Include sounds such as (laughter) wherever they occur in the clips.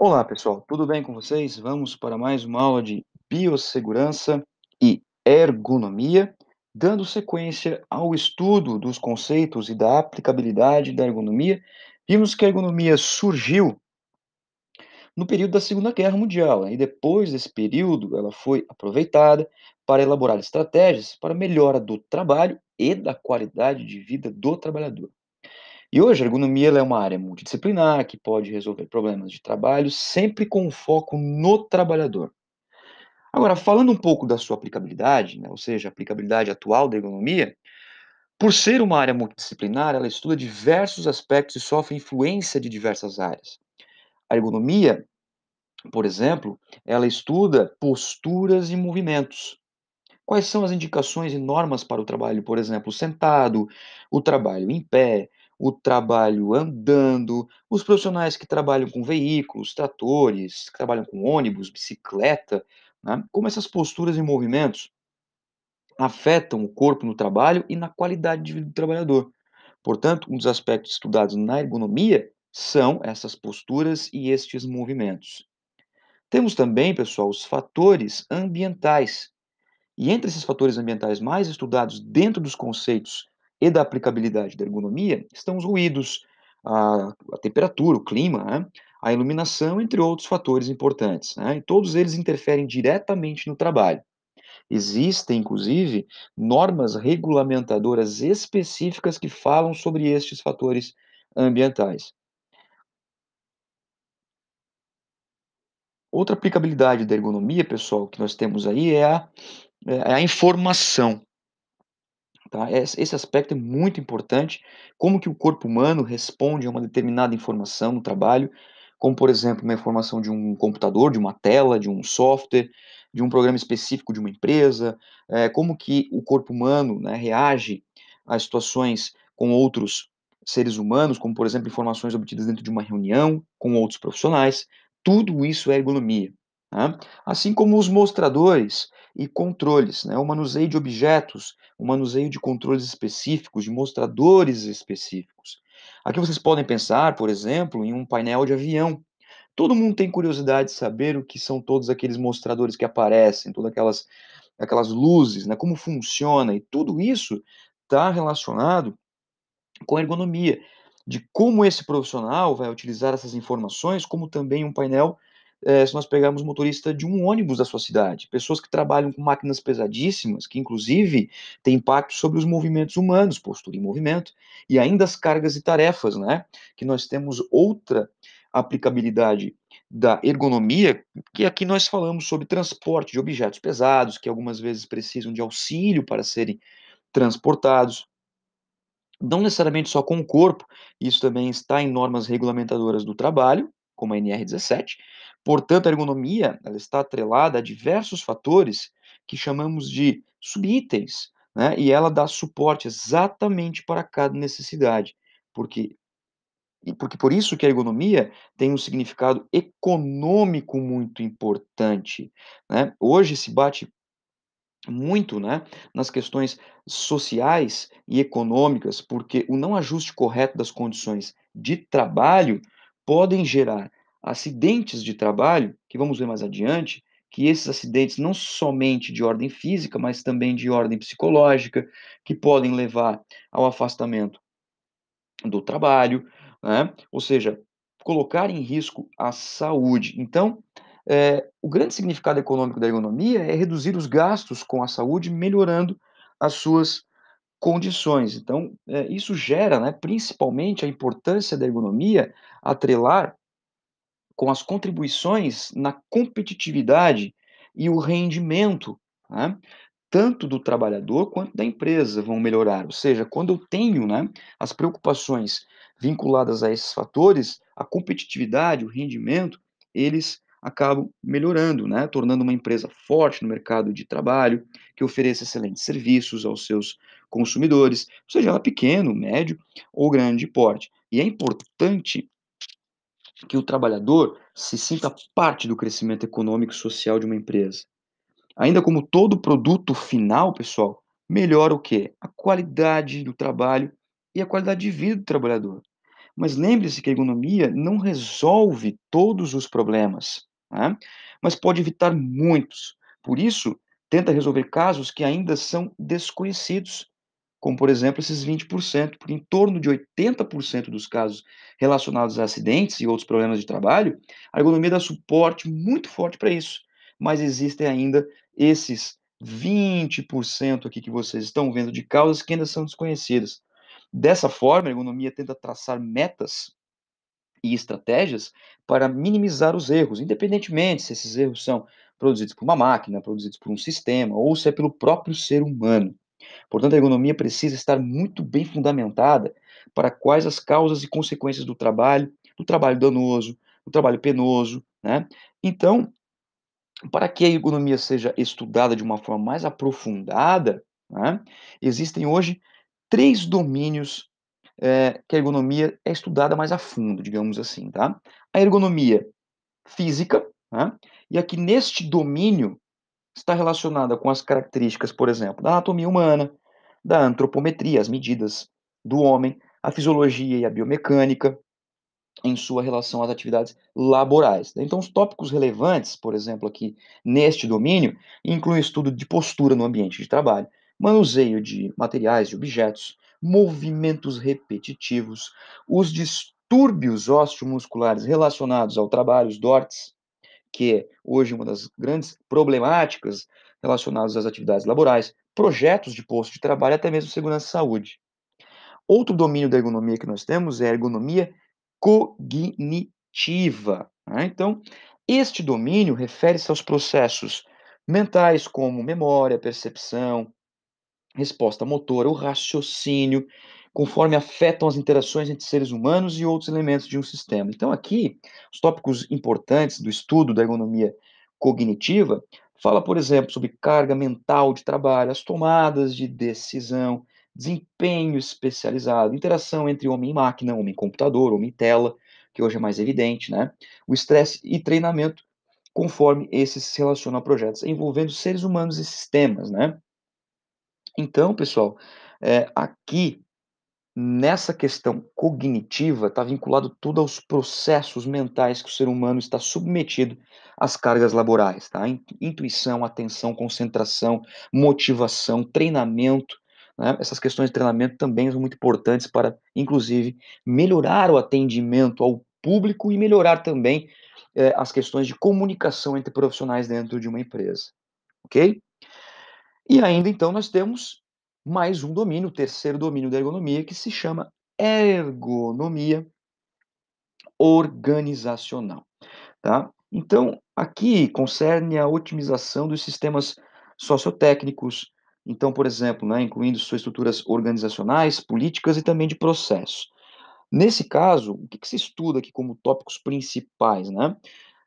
Olá, pessoal, tudo bem com vocês? Vamos para mais uma aula de biossegurança e ergonomia, dando sequência ao estudo dos conceitos e da aplicabilidade da ergonomia. Vimos que a ergonomia surgiu no período da Segunda Guerra Mundial, e depois desse período ela foi aproveitada para elaborar estratégias para melhora do trabalho e da qualidade de vida do trabalhador. E hoje a ergonomia é uma área multidisciplinar que pode resolver problemas de trabalho sempre com foco no trabalhador. Agora, falando um pouco da sua aplicabilidade, né, ou seja, a aplicabilidade atual da ergonomia, por ser uma área multidisciplinar, ela estuda diversos aspectos e sofre influência de diversas áreas. A ergonomia, por exemplo, ela estuda posturas e movimentos. Quais são as indicações e normas para o trabalho, por exemplo, sentado, o trabalho em pé, o trabalho andando, os profissionais que trabalham com veículos, tratores, que trabalham com ônibus, bicicleta, né? como essas posturas e movimentos afetam o corpo no trabalho e na qualidade de vida do trabalhador. Portanto, um dos aspectos estudados na ergonomia são essas posturas e estes movimentos. Temos também, pessoal, os fatores ambientais. E entre esses fatores ambientais mais estudados dentro dos conceitos e da aplicabilidade da ergonomia estão os ruídos, a, a temperatura, o clima, né? a iluminação, entre outros fatores importantes. Né? E todos eles interferem diretamente no trabalho. Existem, inclusive, normas regulamentadoras específicas que falam sobre estes fatores ambientais. Outra aplicabilidade da ergonomia, pessoal, que nós temos aí é a, é a informação. Tá? Esse aspecto é muito importante, como que o corpo humano responde a uma determinada informação no trabalho, como, por exemplo, uma informação de um computador, de uma tela, de um software, de um programa específico de uma empresa, é, como que o corpo humano né, reage a situações com outros seres humanos, como, por exemplo, informações obtidas dentro de uma reunião com outros profissionais, tudo isso é ergonomia. Né? Assim como os mostradores e controles, né? o manuseio de objetos, o manuseio de controles específicos, de mostradores específicos. Aqui vocês podem pensar, por exemplo, em um painel de avião. Todo mundo tem curiosidade de saber o que são todos aqueles mostradores que aparecem, todas aquelas, aquelas luzes, né? como funciona, e tudo isso está relacionado com a ergonomia, de como esse profissional vai utilizar essas informações, como também um painel é, se nós pegarmos motorista de um ônibus da sua cidade, pessoas que trabalham com máquinas pesadíssimas, que inclusive têm impacto sobre os movimentos humanos, postura e movimento, e ainda as cargas e tarefas, né? Que nós temos outra aplicabilidade da ergonomia, que aqui nós falamos sobre transporte de objetos pesados, que algumas vezes precisam de auxílio para serem transportados, não necessariamente só com o corpo, isso também está em normas regulamentadoras do trabalho, como a NR17, Portanto, a ergonomia ela está atrelada a diversos fatores que chamamos de subitens, né? e ela dá suporte exatamente para cada necessidade, porque porque por isso que a ergonomia tem um significado econômico muito importante. Né? Hoje se bate muito né, nas questões sociais e econômicas, porque o não ajuste correto das condições de trabalho podem gerar acidentes de trabalho, que vamos ver mais adiante, que esses acidentes não somente de ordem física, mas também de ordem psicológica, que podem levar ao afastamento do trabalho, né? ou seja, colocar em risco a saúde. Então, é, o grande significado econômico da ergonomia é reduzir os gastos com a saúde, melhorando as suas condições. Então, é, isso gera, né, principalmente, a importância da ergonomia atrelar com as contribuições na competitividade e o rendimento, né, tanto do trabalhador quanto da empresa vão melhorar. Ou seja, quando eu tenho né, as preocupações vinculadas a esses fatores, a competitividade, o rendimento, eles acabam melhorando, né, tornando uma empresa forte no mercado de trabalho, que ofereça excelentes serviços aos seus consumidores, seja ela pequeno, médio ou grande porte. E é importante que o trabalhador se sinta parte do crescimento econômico e social de uma empresa. Ainda como todo produto final, pessoal, melhora o quê? A qualidade do trabalho e a qualidade de vida do trabalhador. Mas lembre-se que a economia não resolve todos os problemas, né? mas pode evitar muitos. Por isso, tenta resolver casos que ainda são desconhecidos como por exemplo esses 20%, porque em torno de 80% dos casos relacionados a acidentes e outros problemas de trabalho, a ergonomia dá suporte muito forte para isso. Mas existem ainda esses 20% aqui que vocês estão vendo de causas que ainda são desconhecidas. Dessa forma, a ergonomia tenta traçar metas e estratégias para minimizar os erros, independentemente se esses erros são produzidos por uma máquina, produzidos por um sistema ou se é pelo próprio ser humano. Portanto, a ergonomia precisa estar muito bem fundamentada para quais as causas e consequências do trabalho, do trabalho danoso, do trabalho penoso, né? Então, para que a ergonomia seja estudada de uma forma mais aprofundada, né, existem hoje três domínios é, que a ergonomia é estudada mais a fundo, digamos assim, tá? A ergonomia física, né, e aqui neste domínio está relacionada com as características, por exemplo, da anatomia humana, da antropometria, as medidas do homem, a fisiologia e a biomecânica em sua relação às atividades laborais. Né? Então, os tópicos relevantes, por exemplo, aqui neste domínio, incluem estudo de postura no ambiente de trabalho, manuseio de materiais e objetos, movimentos repetitivos, os distúrbios ósseo-musculares relacionados ao trabalho, os DORTs, que é hoje uma das grandes problemáticas relacionadas às atividades laborais, projetos de posto de trabalho, até mesmo segurança e saúde. Outro domínio da ergonomia que nós temos é a ergonomia cognitiva. Né? Então, este domínio refere-se aos processos mentais como memória, percepção, resposta motora, o raciocínio, conforme afetam as interações entre seres humanos e outros elementos de um sistema. Então, aqui, os tópicos importantes do estudo da ergonomia cognitiva fala, por exemplo, sobre carga mental de trabalho, as tomadas de decisão, desempenho especializado, interação entre homem e máquina, homem e computador, homem e tela, que hoje é mais evidente, né? O estresse e treinamento conforme esses se relacionam a projetos envolvendo seres humanos e sistemas, né? Então, pessoal, é, aqui nessa questão cognitiva está vinculado tudo aos processos mentais que o ser humano está submetido às cargas laborais, tá? Intuição, atenção, concentração, motivação, treinamento. Né? Essas questões de treinamento também são muito importantes para, inclusive, melhorar o atendimento ao público e melhorar também eh, as questões de comunicação entre profissionais dentro de uma empresa, ok? E ainda então nós temos mais um domínio, o terceiro domínio da ergonomia, que se chama ergonomia organizacional. Tá? Então, aqui concerne a otimização dos sistemas sociotécnicos, então, por exemplo, né, incluindo suas estruturas organizacionais, políticas e também de processo. Nesse caso, o que, que se estuda aqui como tópicos principais? Né?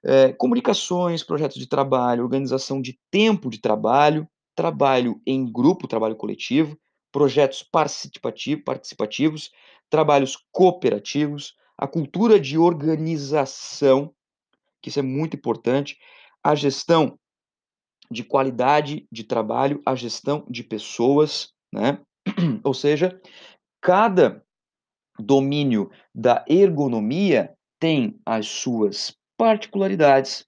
É, comunicações, projetos de trabalho, organização de tempo de trabalho, trabalho em grupo, trabalho coletivo, projetos participativos, trabalhos cooperativos, a cultura de organização, que isso é muito importante, a gestão de qualidade de trabalho, a gestão de pessoas, né? (clears throat) Ou seja, cada domínio da ergonomia tem as suas particularidades,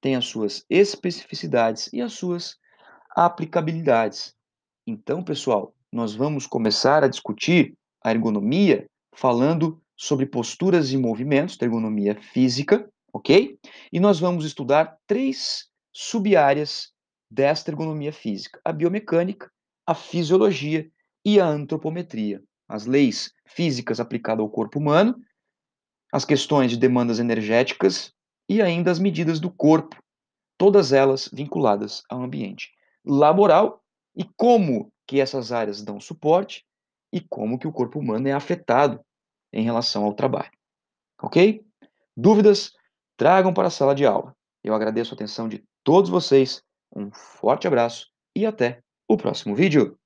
tem as suas especificidades e as suas aplicabilidades. Então, pessoal, nós vamos começar a discutir a ergonomia falando sobre posturas e movimentos da ergonomia física, ok? E nós vamos estudar três subáreas desta ergonomia física: a biomecânica, a fisiologia e a antropometria. As leis físicas aplicadas ao corpo humano, as questões de demandas energéticas e ainda as medidas do corpo, todas elas vinculadas ao ambiente laboral e como que essas áreas dão suporte e como que o corpo humano é afetado em relação ao trabalho. Ok? Dúvidas? Tragam para a sala de aula. Eu agradeço a atenção de todos vocês, um forte abraço e até o próximo vídeo.